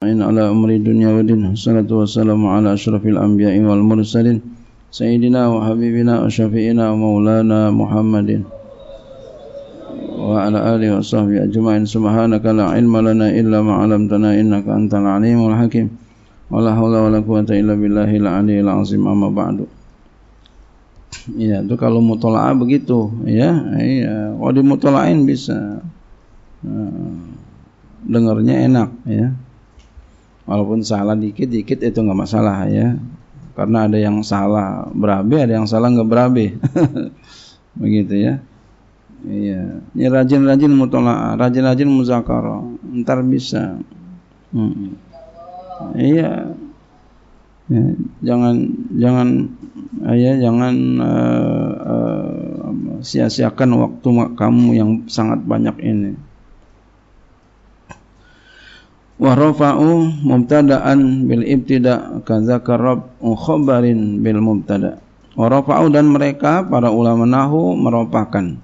أين على أمر الدنيا والدين والصلاة والسلام على أشرف الأنبياء والمرسلين سيدنا وحبيبنا وشفيعنا ومولانا محمد وعلى آله وصحبه أجمعين سبحانك لا علم لنا إلا ما علمتنا إنك أنت العليم الحكيم ولا حول ولا قوة إلا بالله العلي العظيم أما بعد Ya, itu kalau mutola'ah begitu, ya. Iya, kalau dimutola'in bisa. dengarnya enak, ya walaupun salah dikit-dikit itu nggak masalah ya karena ada yang salah berabe ada yang salah nggak berabe begitu ya iya ini rajin-rajin mutolaa rajin-rajin muzakara ntar bisa hmm. iya ya, jangan jangan ah, ya jangan uh, uh, sia-siakan waktu kamu yang sangat banyak ini wa rafa'u mubtada'an bil ibtida ka zakarab khabarin bil mubtada wa rafa'u dan mereka para ulama nahu merupakan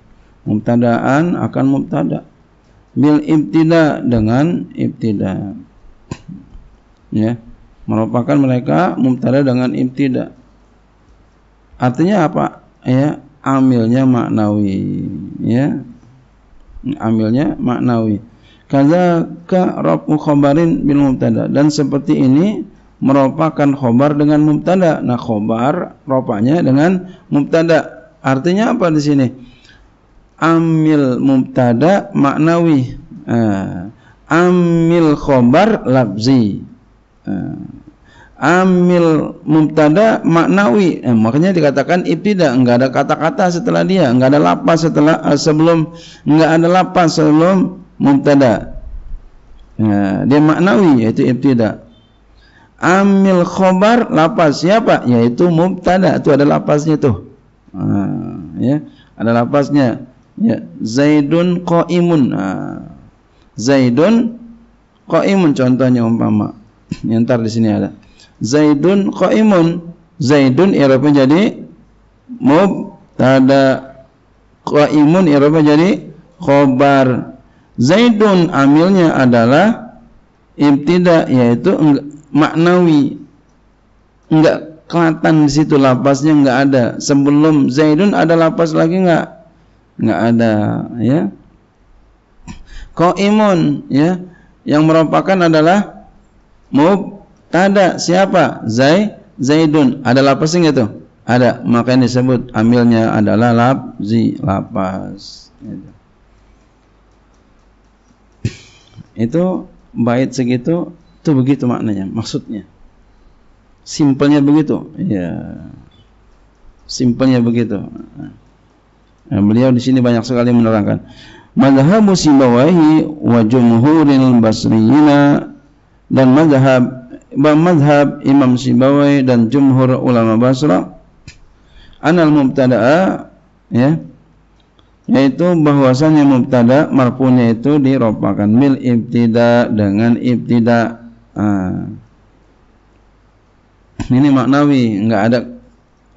mubtada'an akan mubtada bil ibtida dengan ibtida ya merupakan mereka mubtada dengan ibtida artinya apa ya amilnya maknawi ya amilnya maknawi kazaka rafu khabarin bil mubtada dan seperti ini merupakan khobar dengan mubtada. Nah, khobar ropanya dengan mubtada. Artinya apa di sini? Amil mubtada maknawi. Uh, amil khobar labzi. Uh, ah, amil mubtada maknawi. Eh, makanya dikatakan ibtida, enggak ada kata-kata setelah dia, enggak ada lapas setelah uh, sebelum enggak ada lapas sebelum mubtada ya, dia maknawi yaitu ibtida amil khobar lapas siapa yaitu mubtada itu ada lapasnya tuh ah, ya ada lapasnya ya zaidun qaimun ah, zaidun qaimun contohnya umpama yang ntar di sini ada zaidun qaimun zaidun i'rabnya jadi mubtada qaimun i'rabnya jadi khobar Zaidun amilnya adalah ibtida yaitu maknawi enggak kelihatan di situ lapasnya enggak ada sebelum Zaidun ada lapas lagi enggak enggak ada ya Qaimun ya yang merupakan adalah mubtada siapa Zai Zaidun ada lapasnya enggak tuh ada makanya disebut amilnya adalah lapzi lapas gitu. Itu bait segitu itu begitu maknanya, maksudnya. Simpelnya begitu. Ya. Simpelnya begitu. Nah, beliau di sini banyak sekali menerangkan. Madhabu Sibawahi wa jumhuril basriyina dan madhab madhab Imam Sibawahi dan jumhur ulama Basra anal mubtada'a ya yaitu bahwasanya mubtada marfunya itu diropakan mil ibtida dengan ibtida ah. ini maknawi enggak ada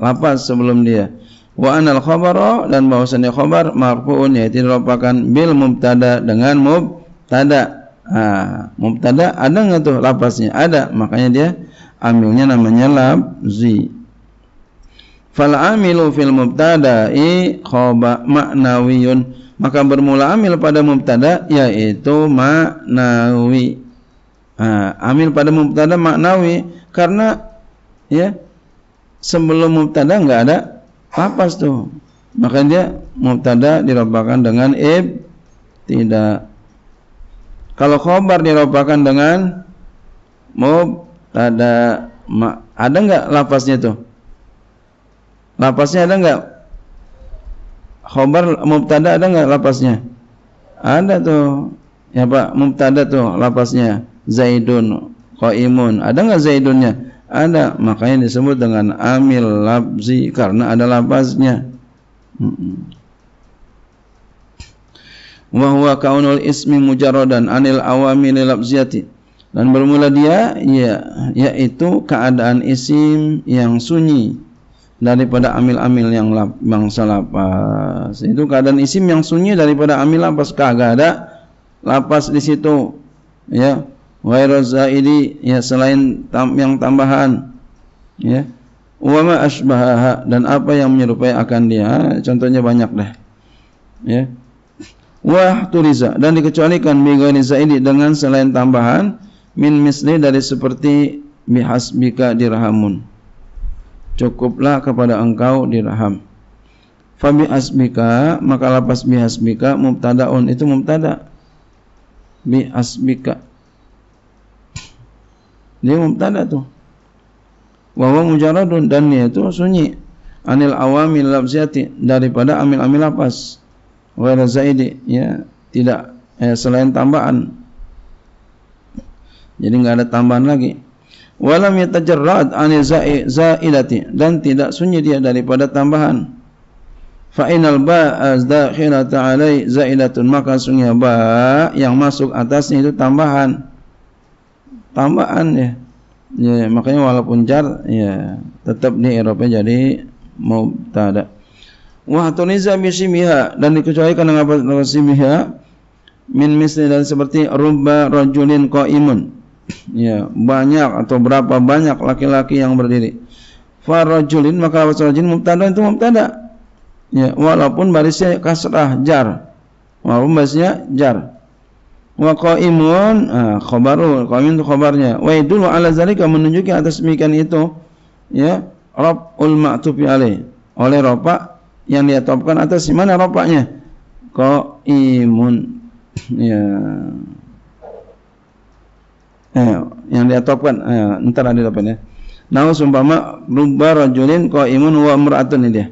lapas sebelum dia wa anal khabara dan bahwasanya khabar marfuun yaitu diropakan bil mubtada dengan mubtada ah. mubtada ada enggak tuh lapasnya ada makanya dia ambilnya namanya labzi fal amilu fil mubtada'i khoba maknawiyun maka bermula amil pada mubtada yaitu maknawi nah, amil pada mubtada maknawi karena ya sebelum mubtada enggak ada lapas tuh maka dia mubtada dirobakan dengan ib tidak kalau khobar dirobakan dengan mubtada ada enggak lapasnya tuh Lapasnya ada enggak? Khobar mubtada ada enggak lapasnya? Ada tuh. Ya Pak, mubtada tuh lapasnya Zaidun qaimun. Ada enggak Zaidunnya? Ada. Makanya disebut dengan amil labzi karena ada lapasnya. Wa huwa kaunul ismi mujarradan anil awamil labziyati dan bermula dia ya yaitu keadaan isim yang sunyi daripada amil-amil yang mangsa lapas. Itu keadaan isim yang sunyi daripada amil lapas kagak ada lapas di situ. Ya, ini ya selain tam yang tambahan. Ya. Wama asbahaha dan apa yang menyerupai akan dia. Ah, contohnya banyak deh. Ya. Wah turiza dan dikecualikan ini zaidi dengan selain tambahan min misli dari seperti bihasbika dirhamun cukuplah kepada engkau dirham Fabi asmika maka lapas bi asmika mubtadaun itu mubtada bi asmika dia mubtada tuh wawa mujaradun dan dia itu sunyi anil awamil lafziyati daripada amil-amil lapas Wa zaidi ya tidak eh, selain tambahan jadi nggak ada tambahan lagi walam yatajarrad an Zaidati dan tidak sunyi dia daripada tambahan fa inal ba azdakhilata alai Zaidatun maka sunyi ba yang masuk atasnya itu tambahan tambahan ya ya makanya walaupun jar ya tetap nih Eropa jadi mubtada wa tuniza bi simiha dan dikecualikan dengan apa simiha min misli dan seperti rubba rajulin qaimun ya banyak atau berapa banyak laki-laki yang berdiri farajulin maka rajulin mubtada itu mubtada ya walaupun barisnya kasrah jar walaupun barisnya jar wa qaimun ah, khabaru qaimun itu khabarnya wa idul ala zalika menunjukkan atas demikian itu ya raf'ul ma'tufi alaih oleh ropa yang diatopkan atas mana ropaknya qaimun ya eh, yang diatopkan eh, ntar ada apa ya nau sumpama rubba rajulin imun wa imra'atun ini dia.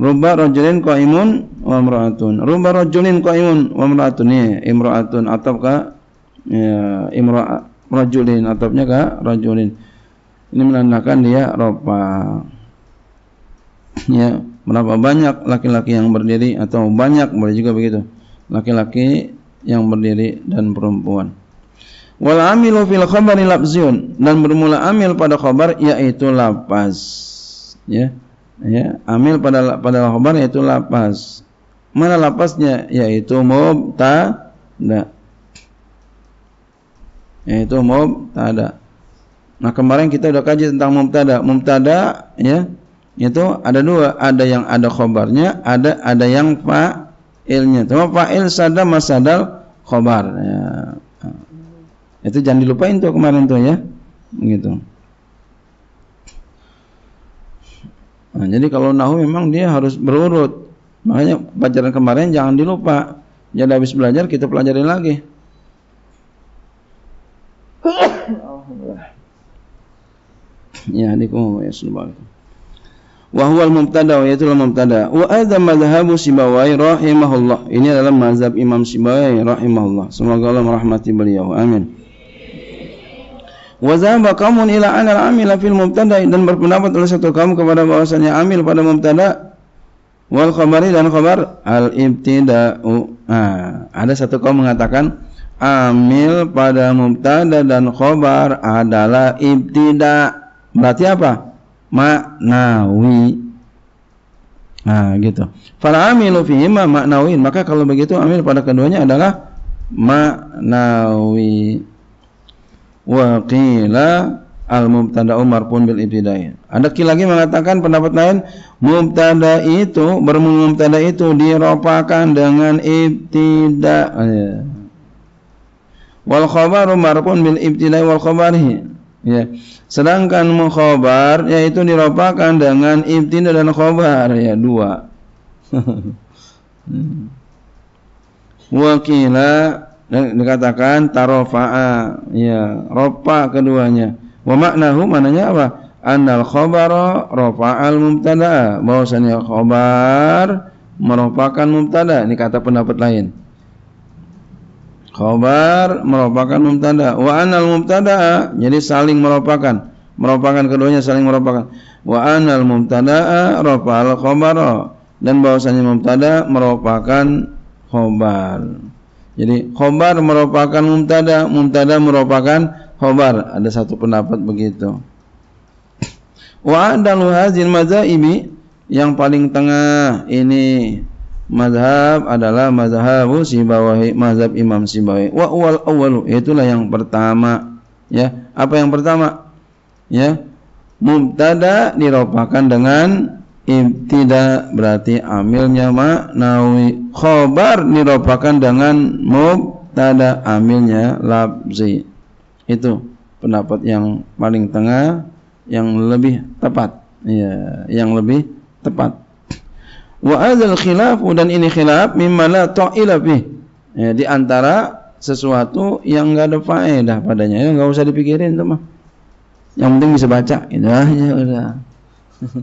Rubba rajulin imun wa imra'atun. Rubba rajulin imun wa imra'atun ini imra'atun atau ka ya, imra rajulin atapnya ka rajulin. Ini menandakan dia roba. Ya, berapa banyak laki-laki yang berdiri atau banyak boleh juga begitu. Laki-laki yang berdiri dan perempuan. Wal amilu fil khabari labziun dan bermula amil pada khabar yaitu lapas. Ya. Ya, amil pada pada khabar yaitu lapas. Mana lapasnya yaitu mubtada. Yaitu mubtada. Nah, kemarin kita udah kaji tentang mubtada. Mubtada ya, itu ada dua, ada yang ada khobarnya ada ada yang fa'ilnya. Cuma fa'il sadam masadal khobar Ya itu jangan dilupain tuh kemarin tuh ya. Gitu. Nah, jadi kalau nahu memang dia harus berurut. Makanya pelajaran kemarin jangan dilupa. Jadi habis belajar kita pelajari lagi. ya, dikum ya subhanallah. Wa huwal mubtada yaitu mubtada. Wa ada madhhabu Sibawai rahimahullah. Ini adalah mazhab Imam Sibawai rahimahullah. Semoga Allah merahmati beliau. Amin. Wa kamu ila anil amil fil mubtada dan berpendapat oleh satu kaum kepada bahwasanya amil pada mubtada wal khabari dan khabar al ibtida'u. Nah, ada satu kaum mengatakan amil pada mubtada dan khabar adalah ibtida. Berarti apa? Maknawi. Nah, gitu. Fala amilu fihi maknawi Maka kalau begitu amil pada keduanya adalah maknawi wa al al mubtada pun bil ibtidai. Ada lagi mengatakan pendapat lain mubtada itu bermula mubtada itu diropakan dengan ibtida. Eh, wal Wal Umar pun bil ibtidai wal khobarhi Ya. Sedangkan mukhabar yaitu diropakan dengan ibtida dan Khobar. ya dua. Hmm. Wakila dan dikatakan tarofa'a ya ropa keduanya wa maknahu mananya apa annal ropa al mumtada bahwasanya khobar merupakan mumtada. ini kata pendapat lain Khobar merupakan mumtada. wa anal mumtada jadi saling merupakan merupakan keduanya saling merupakan wa anal mubtada rafa'al khobaro dan bahwasanya mumtada merupakan khobar. Jadi khobar merupakan mumtada, mumtada merupakan khobar. Ada satu pendapat begitu. Wa adalu mazhab ini yang paling tengah ini mazhab adalah mazhab Sibawahi, mazhab Imam Sibawahi. Wa awal awalu itulah yang pertama. Ya, apa yang pertama? Ya, mumtada dirupakan dengan ibtida berarti amilnya maknawi khobar niropakan dengan mubtada amilnya labzi itu pendapat yang paling tengah yang lebih tepat ya yang lebih tepat wa azal khilaf dan ini khilaf mimma la ta'ila ya, di antara sesuatu yang enggak ada faedah padanya ya enggak usah dipikirin itu mah yang penting bisa baca gitu ya udah